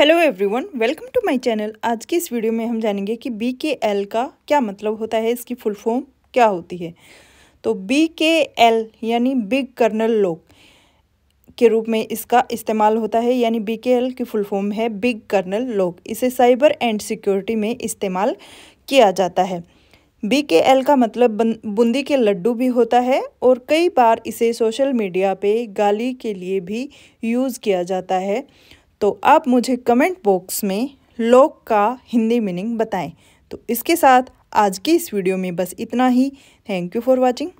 hello everyone welcome to my channel आज की इस वीडियो में हम जानेंगे कि बी के एल का क्या मतलब होता है इसकी फुल फॉर्म क्या होती है तो बी के एल यानी बिग कर्नल लोक के रूप में इसका इस्तेमाल होता है यानी बी के एल की फुल फॉर्म है बिग कर्नल लोक इसे साइबर एंड सिक्योरिटी में इस्तेमाल किया जाता है बी के एल का मतलब बूंदी के लड्डू भी होता है और कई बार इसे सोशल मीडिया पर गाली के लिए भी यूज़ किया जाता है तो आप मुझे कमेंट बॉक्स में लोक का हिंदी मीनिंग बताएं तो इसके साथ आज की इस वीडियो में बस इतना ही थैंक यू फॉर वॉचिंग